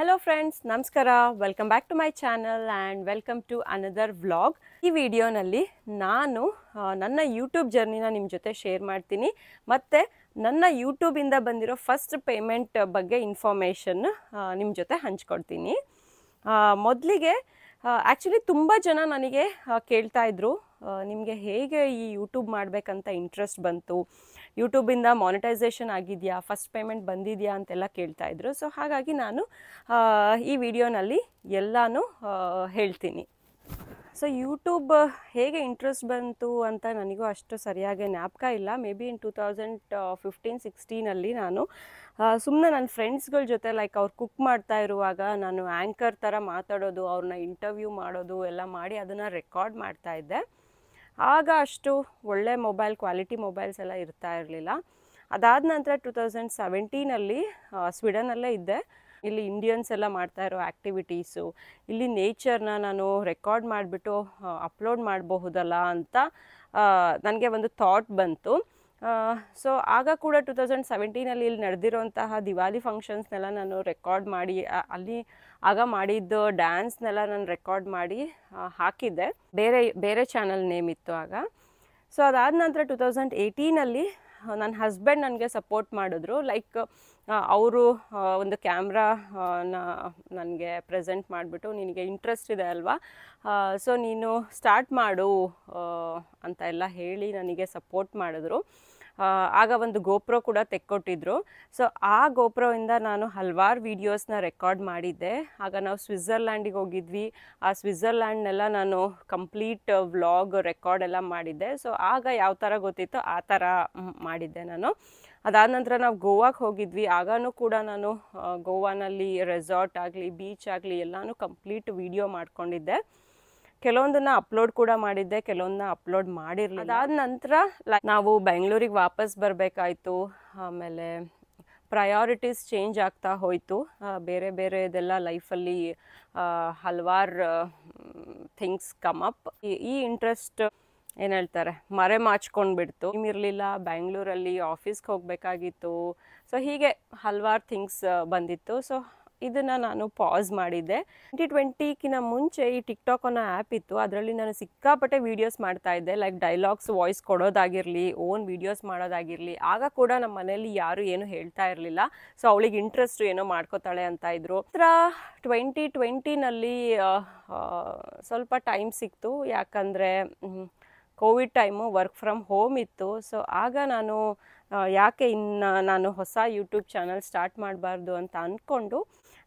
Hello friends ನಮಸ್ಕಾರ welcome back to my channel and welcome to another vlog ಈ ವಿಡಿಯೋನಲ್ಲಿ ನಾನು ನನ್ನ ಯೂಟ್ಯೂಬ್ ಜರ್ನಿನ ನಿಮ್ಮ ಜೊತೆ ಶೇರ್ ಮಾಡ್ತೀನಿ ಮತ್ತು ನನ್ನ ಯೂಟ್ಯೂಬಿಂದ ಬಂದಿರೋ ಫಸ್ಟ್ ಪೇಮೆಂಟ್ ಬಗ್ಗೆ ಇನ್ಫಾರ್ಮೇಷನ್ ನಿಮ್ಮ ಜೊತೆ ಹಂಚ್ಕೊಡ್ತೀನಿ ಮೊದಲಿಗೆ ಆ್ಯಕ್ಚುಲಿ ತುಂಬ ಜನ ನನಗೆ ಕೇಳ್ತಾಯಿದ್ರು ನಿಮಗೆ ಹೇಗೆ ಈ ಯೂಟ್ಯೂಬ್ ಮಾಡಬೇಕಂತ ಇಂಟ್ರೆಸ್ಟ್ ಬಂತು ಯೂಟ್ಯೂಬಿಂದ ಮಾನಿಟೈಸೇಷನ್ ಆಗಿದೆಯಾ ಫಸ್ಟ್ ಪೇಮೆಂಟ್ ಬಂದಿದೆಯಾ ಅಂತೆಲ್ಲ ಕೇಳ್ತಾ ಇದ್ರು ಸೊ ಹಾಗಾಗಿ ನಾನು ಈ ವಿಡಿಯೋನಲ್ಲಿ ಎಲ್ಲನೂ ಹೇಳ್ತೀನಿ ಸೊ ಯೂಟ್ಯೂಬ್ ಹೇಗೆ ಇಂಟ್ರೆಸ್ಟ್ ಬಂತು ಅಂತ ನನಗೂ ಅಷ್ಟು ಸರಿಯಾಗಿ ಜ್ಞಾಪಕ ಇಲ್ಲ maybe in two thousand fifteen ಸಿಕ್ಸ್ಟೀನಲ್ಲಿ ನಾನು ಸುಮ್ಮನೆ ನನ್ನ ಫ್ರೆಂಡ್ಸ್ಗಳ ಜೊತೆ ಲೈಕ್ ಅವ್ರು ಕುಕ್ ಮಾಡ್ತಾ ಇರುವಾಗ ನಾನು ಆ್ಯಂಕರ್ ಥರ ಮಾತಾಡೋದು ಅವ್ರನ್ನ ಇಂಟರ್ವ್ಯೂ ಮಾಡೋದು ಎಲ್ಲ ಮಾಡಿ ಅದನ್ನು ರೆಕಾರ್ಡ್ ಮಾಡ್ತಾ ಇದ್ದೆ ಆಗ ಅಷ್ಟು ಒಳ್ಳೆ ಮೊಬೈಲ್ ಕ್ವಾಲಿಟಿ ಮೊಬೈಲ್ಸ್ ಎಲ್ಲ ಇರ್ತಾ ಇರಲಿಲ್ಲ ಅದಾದ ನಂತರ ಟೂ ತೌಸಂಡ್ ಸೆವೆಂಟೀನಲ್ಲಿ ಸ್ವೀಡನಲ್ಲೇ ಇದ್ದೆ ಇಲ್ಲಿ ಇಂಡಿಯನ್ಸ್ ಎಲ್ಲ ಮಾಡ್ತಾ ಇರೋ ಆ್ಯಕ್ಟಿವಿಟೀಸು ಇಲ್ಲಿ ನೇಚರ್ನ ನಾನು ರೆಕಾರ್ಡ್ ಮಾಡಿಬಿಟ್ಟು ಅಪ್ಲೋಡ್ ಮಾಡಬಹುದಲ್ಲ ಅಂತ ನನಗೆ ಒಂದು ಥಾಟ್ ಬಂತು ಸೊ ಆಗ ಕೂಡ ಟು ತೌಸಂಡ್ ಸೆವೆಂಟೀನಲ್ಲಿ ಇಲ್ಲಿ ನಡೆದಿರುವಂತಹ ದಿವಾಲಿ ಫಂಕ್ಷನ್ಸ್ನೆಲ್ಲ ನಾನು ರೆಕಾರ್ಡ್ ಮಾಡಿ ಅಲ್ಲಿ ಆಗ ಮಾಡಿದ್ದು ಡ್ಯಾನ್ಸ್ನೆಲ್ಲ ನಾನು ರೆಕಾರ್ಡ್ ಮಾಡಿ ಹಾಕಿದ್ದೆ ಬೇರೆ ಬೇರೆ ಚಾನಲ್ ನೇಮ್ ಇತ್ತು ಆಗ ಸೊ ಅದಾದ ನಂತರ ಟು ತೌಸಂಡ್ ಏಯ್ಟೀನಲ್ಲಿ ನನ್ನ ಹಸ್ಬೆಂಡ್ ನನಗೆ ಸಪೋರ್ಟ್ ಮಾಡಿದ್ರು ಲೈಕ್ ಅವರು ಒಂದು ಕ್ಯಾಮ್ರಾನ ನನಗೆ ಪ್ರೆಸೆಂಟ್ ಮಾಡಿಬಿಟ್ಟು ನಿನಗೆ ಇಂಟ್ರೆಸ್ಟ್ ಇದೆ ಅಲ್ವಾ ಸೊ ನೀನು ಸ್ಟಾರ್ಟ್ ಮಾಡು ಅಂತ ಎಲ್ಲ ಹೇಳಿ ನನಗೆ ಸಪೋರ್ಟ್ ಮಾಡಿದ್ರು ಆಗ ಒಂದು ಗೋಪ್ರೋ ಕೂಡ ತೆಕ್ಕೊಟ್ಟಿದ್ರು ಸೊ ಆ ಗೋಪ್ರೋಯಿಂದ ನಾನು ಹಲವಾರು ವೀಡಿಯೋಸ್ನ ರೆಕಾರ್ಡ್ ಮಾಡಿದ್ದೆ ಆಗ ನಾವು ಸ್ವಿಟ್ಜರ್ಲ್ಯಾಂಡಿಗೆ ಹೋಗಿದ್ವಿ ಆ ಸ್ವಿಟ್ಜರ್ಲ್ಯಾಂಡ್ನೆಲ್ಲ ನಾನು ಕಂಪ್ಲೀಟ್ ವ್ಲಾಗ್ ರೆಕಾರ್ಡ್ ಎಲ್ಲ ಮಾಡಿದ್ದೆ ಸೊ ಆಗ ಯಾವ ಥರ ಗೊತ್ತಿತ್ತು ಆ ಥರ ಮಾಡಿದ್ದೆ ನಾನು ಅದಾದ ನಂತರ ನಾವು ಗೋವಾಕ್ಕೆ ಹೋಗಿದ್ವಿ ಆಗಾನೂ ಕೂಡ ನಾನು ಗೋವಾನಲ್ಲಿ ರೆಸಾರ್ಟ್ ಆಗಲಿ ಬೀಚ್ ಆಗಲಿ ಎಲ್ಲನೂ ಕಂಪ್ಲೀಟ್ ವೀಡಿಯೋ ಮಾಡ್ಕೊಂಡಿದ್ದೆ ಕೆಲವೊಂದನ್ನ ಅಪ್ಲೋಡ್ ಕೂಡ ಮಾಡಿದ್ದೆ ಕೆಲವೊಂದನ್ನ ಅಪ್ಲೋಡ್ ಮಾಡಿರಲಿಲ್ಲ ಅದಾದ ನಂತರ ನಾವು ಬೆಂಗಳೂರಿಗೆ ವಾಪಸ್ ಬರಬೇಕಾಯ್ತು ಆಮೇಲೆ ಪ್ರಯಾರಿಟೀಸ್ ಚೇಂಜ್ ಆಗ್ತಾ ಹೋಯಿತು ಬೇರೆ ಬೇರೆ ಇದೆಲ್ಲ ಲೈಫಲ್ಲಿ ಹಲವಾರು ಥಿಂಗ್ಸ್ ಕಮ್ ಅಪ್ ಈ ಇಂಟ್ರೆಸ್ಟ್ ಏನು ಹೇಳ್ತಾರೆ ಮರೆ ಮಾಚ್ಕೊಂಡು ಬಿಡ್ತು ಇರಲಿಲ್ಲ ಬ್ಯಾಂಗ್ಳೂರಲ್ಲಿ ಆಫೀಸ್ಗೆ ಹೋಗಬೇಕಾಗಿತ್ತು ಸೊ ಹೀಗೆ ಹಲವಾರು ಥಿಂಗ್ಸ್ ಬಂದಿತ್ತು ಸೊ ಇದನ್ನು ನಾನು ಪಾಸ್ ಮಾಡಿದ್ದೆ ಟ್ವೆಂಟಿ ಟ್ವೆಂಟಿಕ್ಕಿಂತ ಮುಂಚೆ ಈ ಟಿಕ್ ಟಾಕ್ ಅನ್ನೋ ಆ್ಯಪ್ ಇತ್ತು ಅದರಲ್ಲಿ ನಾನು ಸಿಕ್ಕಾಪಟ್ಟೆ ವೀಡಿಯೋಸ್ ಮಾಡ್ತಾ ಇದ್ದೆ ಲೈಕ್ ಡೈಲಾಗ್ಸ್ ವಾಯ್ಸ್ ಕೊಡೋದಾಗಿರಲಿ ಓನ್ ವೀಡಿಯೋಸ್ ಮಾಡೋದಾಗಿರಲಿ ಆಗ ಕೂಡ ನಮ್ಮ ಮನೆಯಲ್ಲಿ ಯಾರು ಏನು ಹೇಳ್ತಾ ಇರಲಿಲ್ಲ ಸೊ ಅವಳಿಗೆ ಇಂಟ್ರೆಸ್ಟ್ ಏನೋ ಮಾಡ್ಕೋತಾಳೆ ಅಂತ ಇದ್ರು ಹತ್ರ ಟ್ವೆಂಟಿ ಟ್ವೆಂಟಿನಲ್ಲಿ ಸ್ವಲ್ಪ ಟೈಮ್ ಸಿಕ್ತು ಯಾಕಂದರೆ Covid time work from home ಇತ್ತು ಸೊ ಆಗ ನಾನು ಯಾಕೆ ಇನ್ನು ನಾನು ಹೊಸ ಯೂಟ್ಯೂಬ್ ಚಾನಲ್ ಸ್ಟಾರ್ಟ್ ಮಾಡಬಾರ್ದು ಅಂತ ಅಂದ್ಕೊಂಡು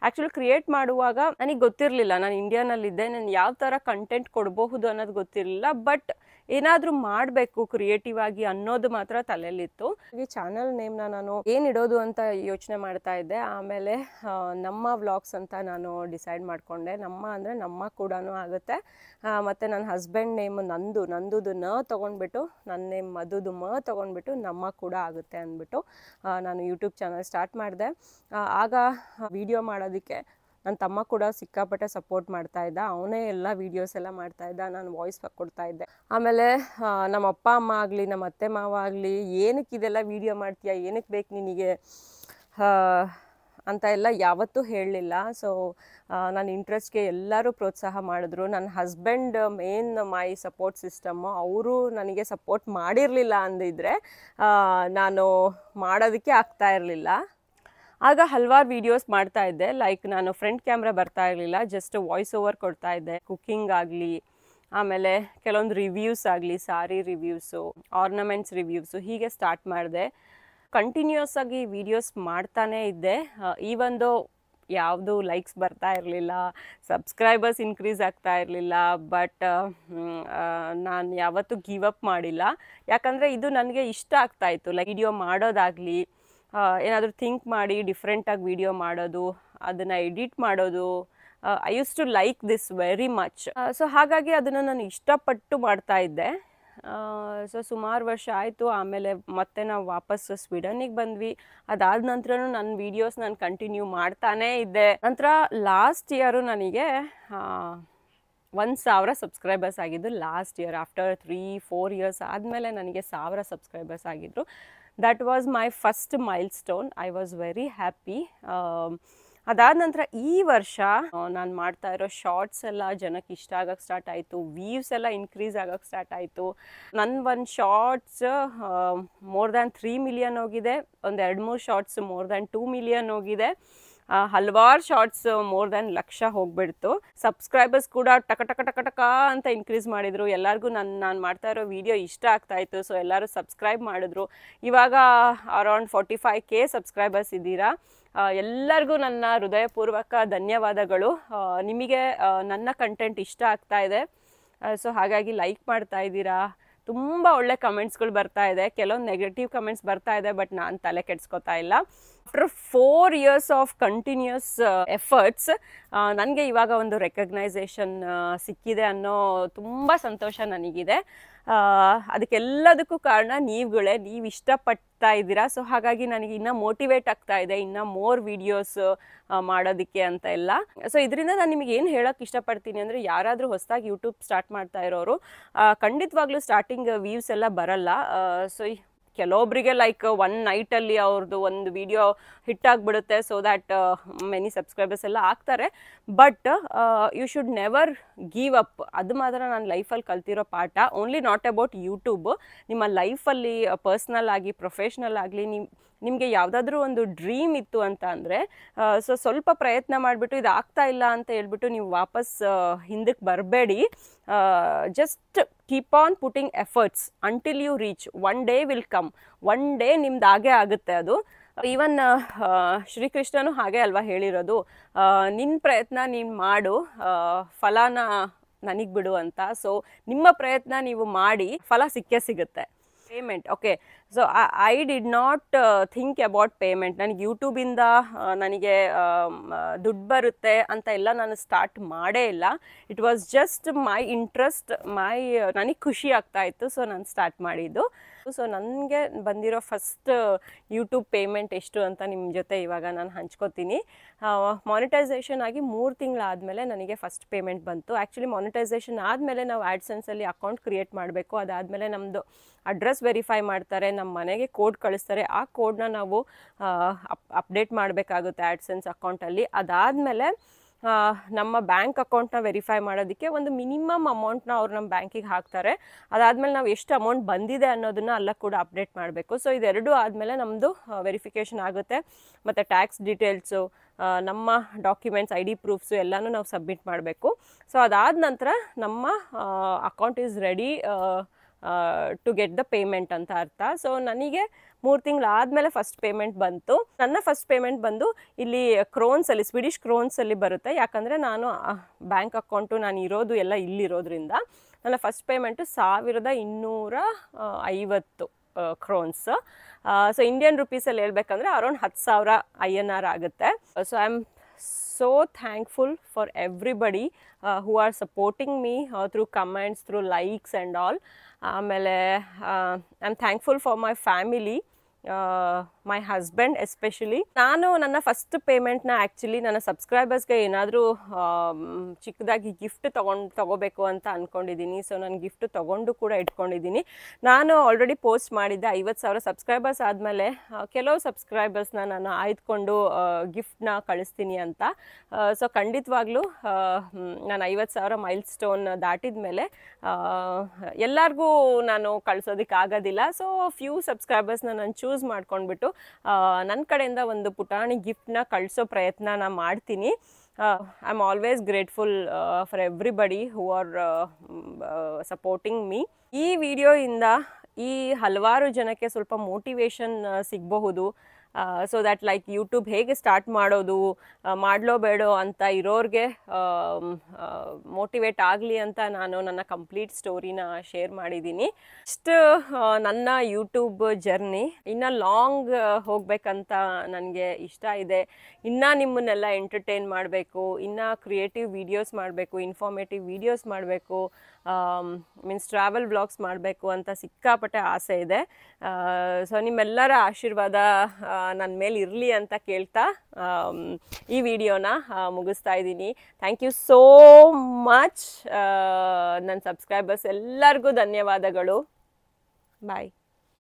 ಆ್ಯಕ್ಚುಲಿ ಕ್ರಿಯೇಟ್ ಮಾಡುವಾಗ ನನಗೆ ಗೊತ್ತಿರಲಿಲ್ಲ ನಾನು ಇಂಡಿಯಾನಲ್ಲಿದ್ದೆ ನಾನು ಯಾವ ಥರ ಕಂಟೆಂಟ್ ಕೊಡಬಹುದು ಅನ್ನೋದು ಗೊತ್ತಿರಲಿಲ್ಲ ಬಟ್ ಏನಾದರೂ ಮಾಡಬೇಕು ಕ್ರಿಯೇಟಿವ್ ಆಗಿ ಅನ್ನೋದು ಮಾತ್ರ ತಲೆಯಲ್ಲಿತ್ತು ಈ ಚಾನಲ್ ನೇಮ್ನ ನಾನು ಏನಿಡೋದು ಅಂತ ಯೋಚನೆ ಮಾಡ್ತಾ ಇದ್ದೆ ಆಮೇಲೆ ನಮ್ಮ ವ್ಲಾಗ್ಸ್ ಅಂತ ನಾನು ಡಿಸೈಡ್ ಮಾಡಿಕೊಂಡೆ ನಮ್ಮ ಅಂದರೆ ನಮ್ಮ ಕೂಡ ಆಗುತ್ತೆ ಮತ್ತು ನನ್ನ ಹಸ್ಬೆಂಡ್ ನೇಮ್ ನಂದು ನಂದುದು ನ ತೊಗೊಂಡ್ಬಿಟ್ಟು ನನ್ನ ನೇಮ್ ಮಧುದು ಮ ತೊಗೊಂಡ್ಬಿಟ್ಟು ನಮ್ಮ ಕೂಡ ಆಗುತ್ತೆ ಅಂದ್ಬಿಟ್ಟು ನಾನು ಯೂಟ್ಯೂಬ್ ಚಾನಲ್ ಸ್ಟಾರ್ಟ್ ಮಾಡಿದೆ ಆಗ ವಿಡಿಯೋ ಮಾಡೋದು ಅದಕ್ಕೆ ನನ್ನ ತಮ್ಮ ಕೂಡ ಸಿಕ್ಕಾಪಟ್ಟೆ ಸಪೋರ್ಟ್ ಮಾಡ್ತಾ ಇದ್ದ ಅವನೇ ಎಲ್ಲ ವೀಡಿಯೋಸ್ ಎಲ್ಲ ಮಾಡ್ತಾ ಇದ್ದ ನಾನು ವಾಯ್ಸ್ ಕೊಡ್ತಾ ಇದ್ದೆ ಆಮೇಲೆ ನಮ್ಮ ಅಪ್ಪ ಅಮ್ಮ ಆಗಲಿ ನಮ್ಮ ಅತ್ತೆ ಮಾವ ಆಗಲಿ ಏನಕ್ಕೆ ಇದೆಲ್ಲ ವೀಡಿಯೋ ಮಾಡ್ತೀಯ ಏನಕ್ಕೆ ಬೇಕು ನಿನಗೆ ಅಂತ ಎಲ್ಲ ಯಾವತ್ತೂ ಹೇಳಲಿಲ್ಲ ಸೊ ನನ್ನ ಇಂಟ್ರೆಸ್ಟ್ಗೆ ಎಲ್ಲರೂ ಪ್ರೋತ್ಸಾಹ ಮಾಡಿದ್ರು ನನ್ನ husband main my support system ಅವರು ನನಗೆ ಸಪೋರ್ಟ್ ಮಾಡಿರಲಿಲ್ಲ ಅಂದಿದ್ರೆ ನಾನು ಮಾಡೋದಕ್ಕೆ ಆಗ್ತಾ ಇರಲಿಲ್ಲ ಆಗ ಹಲವಾರು ವೀಡಿಯೋಸ್ ಮಾಡ್ತಾ ಇದ್ದೆ ಲೈಕ್ ನಾನು ಫ್ರಂಟ್ ಕ್ಯಾಮ್ರಾ ಬರ್ತಾ ಇರಲಿಲ್ಲ ಜಸ್ಟ್ ವಾಯ್ಸ್ ಓವರ್ ಕೊಡ್ತಾ ಇದ್ದೆ ಕುಕ್ಕಿಂಗ್ ಆಗಲಿ ಆಮೇಲೆ ಕೆಲವೊಂದು ರಿವ್ಯೂಸ್ ಆಗಲಿ ಸಾರಿ ರಿವ್ಯೂಸು ಆರ್ನಮೆಂಟ್ಸ್ ರಿವ್ಯೂಸು ಹೀಗೆ ಸ್ಟಾರ್ಟ್ ಮಾಡಿದೆ ಕಂಟಿನ್ಯೂಸ್ ಆಗಿ ವೀಡಿಯೋಸ್ ಮಾಡ್ತಾನೇ ಇದ್ದೆ ಈ ಒಂದು ಯಾವುದು ಲೈಕ್ಸ್ ಬರ್ತಾ ಇರಲಿಲ್ಲ ಸಬ್ಸ್ಕ್ರೈಬರ್ಸ್ ಇನ್ಕ್ರೀಸ್ ಆಗ್ತಾ ಇರಲಿಲ್ಲ ಬಟ್ ನಾನು ಯಾವತ್ತೂ ಗಿವ್ ಅಪ್ ಮಾಡಿಲ್ಲ ಯಾಕಂದರೆ ಇದು ನನಗೆ ಇಷ್ಟ ಆಗ್ತಾಯಿತ್ತು ಲೈಕ್ ವಿಡಿಯೋ ಮಾಡೋದಾಗಲಿ ಏನಾದರೂ ಥಿಂಕ್ ಮಾಡಿ ಡಿಫ್ರೆಂಟಾಗಿ ವಿಡಿಯೋ ಮಾಡೋದು ಅದನ್ನು ಎಡಿಟ್ ಮಾಡೋದು I use to like this very much so ಹಾಗಾಗಿ ಅದನ್ನು ನಾನು ಇಷ್ಟಪಟ್ಟು ಮಾಡ್ತಾ ಇದ್ದೆ ಸೊ ಸುಮಾರು ವರ್ಷ ಆಯಿತು ಆಮೇಲೆ ಮತ್ತೆ ನಾವು ವಾಪಸ್ಸು ಸ್ವೀಡನಿಗೆ ಬಂದ್ವಿ ಅದಾದ ನಂತರ ನನ್ನ ವೀಡಿಯೋಸ್ ನಾನು ಕಂಟಿನ್ಯೂ ಮಾಡ್ತಾನೇ ಇದ್ದೆ ನಂತರ ಲಾಸ್ಟ್ ಇಯರು ನನಗೆ ಒಂದು ಸಾವಿರ ಸಬ್ಸ್ಕ್ರೈಬರ್ಸ್ ಆಗಿದ್ದು last year after three four years ಆದಮೇಲೆ ನನಗೆ ಸಾವಿರ ಸಬ್ಸ್ಕ್ರೈಬರ್ಸ್ ಆಗಿದ್ದರು that was my first milestone I was very happy ಅದಾದ ನಂತರ ಈ ವರ್ಷ ನಾನು ಮಾಡ್ತಾ ಇರೋ ಶಾರ್ಟ್ಸ್ ಎಲ್ಲ ಜನಕ್ಕೆ ಇಷ್ಟ ಆಗೋಕ್ಕೆ ಸ್ಟಾರ್ಟ್ ಆಯಿತು ವೀವ್ಸ್ ಎಲ್ಲ ಇನ್ಕ್ರೀಸ್ ಆಗಕ್ಕೆ ಸ್ಟಾರ್ಟ್ ಆಯಿತು ನನ್ನ ಒಂದು shorts more than three million ಹೋಗಿದೆ ಒಂದು ಎರಡು ಮೂರು shorts more than two million ಹೋಗಿದೆ ಹಲವಾರು ಶಾರ್ಟ್ಸ್ ಮೋರ್ ದ್ಯಾನ್ ಲಕ್ಷ ಹೋಗ್ಬಿಡ್ತು ಸಬ್ಸ್ಕ್ರೈಬರ್ಸ್ ಕೂಡ ಟಕ ಟಕ ಟಕ ಟಕ ಅಂತ ಇನ್ಕ್ರೀಸ್ ಮಾಡಿದ್ರು ಎಲ್ಲರಿಗೂ ನನ್ನ ನಾನು ಮಾಡ್ತಾ ಇರೋ ವಿಡಿಯೋ ಇಷ್ಟ ಆಗ್ತಾ ಇತ್ತು ಸೊ ಎಲ್ಲರೂ ಸಬ್ಸ್ಕ್ರೈಬ್ ಮಾಡಿದ್ರು ಇವಾಗ around forty five K subscribers ಇದ್ದೀರಾ ಎಲ್ಲರಿಗೂ ನನ್ನ ಹೃದಯಪೂರ್ವಕ ಧನ್ಯವಾದಗಳು ನಿಮಗೆ ನನ್ನ ಕಂಟೆಂಟ್ ಇಷ್ಟ ಆಗ್ತಾ ಇದೆ ಸೊ ಹಾಗಾಗಿ ಲೈಕ್ ಮಾಡ್ತಾ ಇದ್ದೀರಾ ತುಂಬ ಒಳ್ಳೆ ಕಮೆಂಟ್ಸ್ಗಳು ಬರ್ತಾ ಇದೆ ಕೆಲವೊಂದು ನೆಗೆಟಿವ್ ಕಮೆಂಟ್ಸ್ ಬರ್ತಾ ಇದೆ ಬಟ್ ನಾನು ತಲೆ ಕೆಡ್ಸ್ಕೊತಾ ಇಲ್ಲ after four years of continuous efforts ನನಗೆ ಇವಾಗ ಒಂದು ರೆಕಗ್ನೈಸೇಷನ್ ಸಿಕ್ಕಿದೆ ಅನ್ನೋ ತುಂಬ ಸಂತೋಷ ನನಗಿದೆ ಅದಕ್ಕೆಲ್ಲದಕ್ಕೂ ಕಾರಣ ನೀವುಗಳೇ ನೀವು ಇಷ್ಟಪಡ್ತಾ ಇದ್ದೀರಾ ಸೊ ಹಾಗಾಗಿ ನನಗೆ ಇನ್ನೂ ಮೋಟಿವೇಟ್ ಆಗ್ತಾ ಇದೆ ಇನ್ನೂ ಮೋರ್ ವಿಡಿಯೋಸ್ ಮಾಡೋದಕ್ಕೆ ಅಂತ ಎಲ್ಲ ಸೊ ಇದರಿಂದ ನಾನು ನಿಮಗೆ ಏನು ಹೇಳೋಕ್ಕೆ ಇಷ್ಟಪಡ್ತೀನಿ ಅಂದರೆ ಯಾರಾದರೂ ಹೊಸದಾಗಿ ಯೂಟ್ಯೂಬ್ ಸ್ಟಾರ್ಟ್ ಮಾಡ್ತಾ ಇರೋರು ಖಂಡಿತವಾಗ್ಲೂ ಸ್ಟಾರ್ಟಿಂಗ್ ವ್ಯೂಸ್ ಎಲ್ಲ ಬರಲ್ಲ ಸೊ ಕೆಲವೊಬ್ಬರಿಗೆ ಲೈಕ್ ಒನ್ ನೈಟಲ್ಲಿ ಅವ್ರದ್ದು ಒಂದು ವಿಡಿಯೋ ಹಿಟ್ ಆಗಿಬಿಡುತ್ತೆ ಸೊ ದ್ಯಾಟ್ ಮೆನಿ ಸಬ್ಸ್ಕ್ರೈಬರ್ಸ್ ಎಲ್ಲ ಆಗ್ತಾರೆ but you should never give up ಅದು ಮಾತ್ರ ನಾನು ಲೈಫಲ್ಲಿ ಕಲ್ತಿರೋ ಪಾಠ ಓನ್ಲಿ ನಾಟ್ ಅಬೌಟ್ ಯೂಟ್ಯೂಬ್ ನಿಮ್ಮ ಲೈಫಲ್ಲಿ ಪರ್ಸ್ನಲ್ uh, ಆಗಿ ಪ್ರೊಫೆಷ್ನಲ್ ಆಗಲಿ ನಿಮ್ ನಿಮಗೆ ಯಾವುದಾದ್ರೂ ಒಂದು ಡ್ರೀಮ್ ಇತ್ತು ಅಂತ ಅಂದರೆ ಸೊ uh, ಸ್ವಲ್ಪ ಪ್ರಯತ್ನ ಮಾಡಿಬಿಟ್ಟು ಇದು ಆಗ್ತಾ ಇಲ್ಲ ಅಂತ ಹೇಳ್ಬಿಟ್ಟು ನೀವು ವಾಪಸ್ uh, ಹಿಂದಕ್ಕೆ ಬರಬೇಡಿ just keep on putting efforts until you reach one day will come one day ನಿಮ್ದು ಹಾಗೆ ಆಗುತ್ತೆ ಅದು ಈವನ್ ಶ್ರೀಕೃಷ್ಣನು ಹಾಗೆ ಅಲ್ವಾ ಹೇಳಿರೋದು ನಿನ್ನ ಪ್ರಯತ್ನ ನೀನು ಮಾಡು ಫಲಾನ ನನಗೆ ಬಿಡು ಅಂತ ಸೊ ನಿಮ್ಮ ಪ್ರಯತ್ನ ನೀವು ಮಾಡಿ ಫಲ ಸಿಕ್ಕೇ ಸಿಗುತ್ತೆ payment okay so I did not think about payment ನನಗೆ ಯೂಟ್ಯೂಬಿಂದ ನನಗೆ ದುಡ್ಡು ಬರುತ್ತೆ ಅಂತ ಎಲ್ಲ ನಾನು ಸ್ಟಾರ್ಟ್ ಮಾಡೇ ಇಲ್ಲ it was just my interest my ನನಗೆ ಖುಷಿ ಆಗ್ತಾ ಇತ್ತು ಸೊ ನಾನು ಸ್ಟಾರ್ಟ್ ಮಾಡಿದ್ದು ಸೊ ನನಗೆ ಬಂದಿರೋ ಫಸ್ಟ್ ಯೂಟ್ಯೂಬ್ ಪೇಮೆಂಟ್ ಎಷ್ಟು ಅಂತ ನಿಮ್ಮ ಜೊತೆ ಇವಾಗ ನಾನು ಹಂಚ್ಕೋತೀನಿ ಮಾನಿಟೈಸೇಷನ್ ಆಗಿ ಮೂರು ತಿಂಗಳಾದಮೇಲೆ ನನಗೆ ಫಸ್ಟ್ ಪೇಮೆಂಟ್ ಬಂತು ಆ್ಯಕ್ಚುಲಿ ಮಾನಿಟೈಸೇಷನ್ ಆದಮೇಲೆ ನಾವು ಆ್ಯಡ್ಸೆನ್ಸಲ್ಲಿ ಅಕೌಂಟ್ ಕ್ರಿಯೇಟ್ ಮಾಡಬೇಕು ಅದಾದಮೇಲೆ ನಮ್ಮದು ಅಡ್ರೆಸ್ ವೆರಿಫೈ ಮಾಡ್ತಾರೆ ನಮ್ಮ ಮನೆಗೆ ಕೋಡ್ ಕಳಿಸ್ತಾರೆ ಆ ಕೋಡನ್ನ ನಾವು ಅಪ್ ಅಪ್ಡೇಟ್ ಮಾಡಬೇಕಾಗುತ್ತೆ ಆ್ಯಡ್ಸೆನ್ಸ್ ಅಕೌಂಟಲ್ಲಿ ಅದಾದಮೇಲೆ ನಮ್ಮ ಬ್ಯಾಂಕ್ ಅಕೌಂಟ್ನ ವೆರಿಫೈ ಮಾಡೋದಕ್ಕೆ ಒಂದು ಮಿನಿಮಮ್ ಅಮೌಂಟ್ನ ಅವ್ರು ನಮ್ಮ ಬ್ಯಾಂಕಿಗೆ ಹಾಕ್ತಾರೆ ಅದಾದಮೇಲೆ ನಾವು ಎಷ್ಟು ಅಮೌಂಟ್ ಬಂದಿದೆ ಅನ್ನೋದನ್ನು ಅಲ್ಲ ಕೂಡ ಅಪ್ಡೇಟ್ ಮಾಡಬೇಕು ಸೊ ಇದೆರಡೂ ಆದಮೇಲೆ ನಮ್ಮದು ವೆರಿಫಿಕೇಷನ್ ಆಗುತ್ತೆ ಮತ್ತು ಟ್ಯಾಕ್ಸ್ ಡೀಟೇಲ್ಸು ನಮ್ಮ ಡಾಕ್ಯುಮೆಂಟ್ಸ್ ಐ ಡಿ ಪ್ರೂಫ್ಸು ಎಲ್ಲನೂ ನಾವು ಸಬ್ಮಿಟ್ ಮಾಡಬೇಕು ಸೊ ಅದಾದ ನಂತರ ನಮ್ಮ account is ready to get the payment ಅಂತ ಅರ್ಥ ಸೊ ನನಗೆ ಮೂರು ತಿಂಗಳು ಆದಮೇಲೆ ಫಸ್ಟ್ ಪೇಮೆಂಟ್ ಬಂತು ನನ್ನ ಫಸ್ಟ್ ಪೇಮೆಂಟ್ ಬಂದು ಇಲ್ಲಿ ಕ್ರೋನ್ಸಲ್ಲಿ ಸ್ವಿಡಿಷ್ ಕ್ರೋನ್ಸಲ್ಲಿ ಬರುತ್ತೆ ಯಾಕಂದರೆ ನಾನು ಬ್ಯಾಂಕ್ ಅಕೌಂಟು ನಾನು ಇರೋದು ಎಲ್ಲ ಇಲ್ಲಿರೋದ್ರಿಂದ ನನ್ನ ಫಸ್ಟ್ ಪೇಮೆಂಟು ಸಾವಿರದ ಇನ್ನೂರ ಐವತ್ತು ಕ್ರೋನ್ಸ್ ಸೊ ಇಂಡಿಯನ್ ರುಪೀಸಲ್ಲಿ ಹೇಳ್ಬೇಕಂದ್ರೆ ಅರೌಂಡ್ ಹತ್ತು ಸಾವಿರ ಐ ಎನ್ ಆರ್ ಆಗುತ್ತೆ so I am so thankful for everybody uh, who are supporting me uh, through comments, through likes and all. ಆಮೇಲೆ I am thankful for my family my husband especially ನಾನು ನನ್ನ first ಪೇಮೆಂಟ್ನ actually ನನ್ನ ಸಬ್ಸ್ಕ್ರೈಬರ್ಸ್ಗೆ ಏನಾದರೂ ಚಿಕ್ಕದಾಗಿ gift ತೊಗೊಂಡು ತೊಗೋಬೇಕು ಅಂತ ಅಂದ್ಕೊಂಡಿದ್ದೀನಿ ಸೊ ನಾನು ಗಿಫ್ಟ್ ತೊಗೊಂಡು ಕೂಡ ಇಟ್ಕೊಂಡಿದ್ದೀನಿ ನಾನು ಆಲ್ರೆಡಿ ಪೋಸ್ಟ್ ಮಾಡಿದ್ದೆ ಐವತ್ತು ಸಾವಿರ ಸಬ್ಸ್ಕ್ರೈಬರ್ಸ್ ಆದಮೇಲೆ ಕೆಲವು ಸಬ್ಸ್ಕ್ರೈಬರ್ಸ್ನ ನಾನು ಆಯ್ದುಕೊಂಡು ಗಿಫ್ಟ್ನ ಕಳಿಸ್ತೀನಿ ಅಂತ ಸೊ ಖಂಡಿತವಾಗ್ಲೂ ನಾನು ಐವತ್ತು ಸಾವಿರ ಮೈಲ್ ಸ್ಟೋನ್ ದಾಟಿದ ಮೇಲೆ ಎಲ್ಲರಿಗೂ ನಾನು ಕಳಿಸೋದಕ್ಕೆ ಆಗೋದಿಲ್ಲ ಸೊ ಫ್ಯೂ ಸಬ್ಸ್ಕ್ರೈಬರ್ಸ್ನ ನಾನು ಚೂಸ್ ಮಾಡ್ಕೊಂಡ್ಬಿಟ್ಟು ನನ್ನ ಕಡೆಯಿಂದ ಒಂದು ಪುಟಾಣಿ ಗಿಫ್ಟ್ನ ಕಳಿಸೋ ಪ್ರಯತ್ನ ನಾನು ಮಾಡ್ತೀನಿ I am always grateful for everybody who are supporting me ಈ ವಿಡಿಯೋಯಿಂದ ಈ ಹಲವಾರು ಜನಕ್ಕೆ ಸ್ವಲ್ಪ ಮೋಟಿವೇಶನ್ ಸಿಗಬಹುದು ಸೊ ದ್ಯಾಟ್ ಲೈಕ್ ಯೂಟ್ಯೂಬ್ ಹೇಗೆ ಸ್ಟಾರ್ಟ್ ಮಾಡೋದು ಮಾಡಲೋ ಬೇಡೋ ಅಂತ ಇರೋರಿಗೆ ಮೋಟಿವೇಟ್ ಆಗಲಿ ಅಂತ ನಾನು ನನ್ನ ಕಂಪ್ಲೀಟ್ ಸ್ಟೋರಿನ ಶೇರ್ ಮಾಡಿದ್ದೀನಿ ಫಸ್ಟ್ ನನ್ನ ಯೂಟ್ಯೂಬ್ ಜರ್ನಿ ಇನ್ನು ಲಾಂಗ್ ಹೋಗಬೇಕಂತ ನನಗೆ ಇಷ್ಟ ಇದೆ ಇನ್ನೂ ನಿಮ್ಮನ್ನೆಲ್ಲ ಎಂಟರ್ಟೈನ್ ಮಾಡಬೇಕು ಇನ್ನೂ ಕ್ರಿಯೇಟಿವ್ ವೀಡಿಯೋಸ್ ಮಾಡಬೇಕು ಇನ್ಫಾರ್ಮೇಟಿವ್ ವೀಡಿಯೋಸ್ ಮಾಡಬೇಕು ಮೀನ್ಸ್ ಟ್ರಾವೆಲ್ ಬ್ಲಾಗ್ಸ್ ಮಾಡಬೇಕು ಅಂತ ಸಿಕ್ಕಾಪಟ್ಟೆ ಆಸೆ ಇದೆ ಸೊ ನಿಮ್ಮೆಲ್ಲರ ಆಶೀರ್ವಾದ ನನ್ನ ಮೇಲೆ ಇರಲಿ ಅಂತ ಕೇಳ್ತಾ ಈ ವಿಡಿಯೋನ ಮುಗಿಸ್ತಾ ಇದ್ದೀನಿ ಥ್ಯಾಂಕ್ ಯು ಸೋ ಮಚ್ ನನ್ನ ಸಬ್ಸ್ಕ್ರೈಬರ್ಸ್ ಎಲ್ಲರಿಗೂ ಧನ್ಯವಾದಗಳು ಬಾಯ್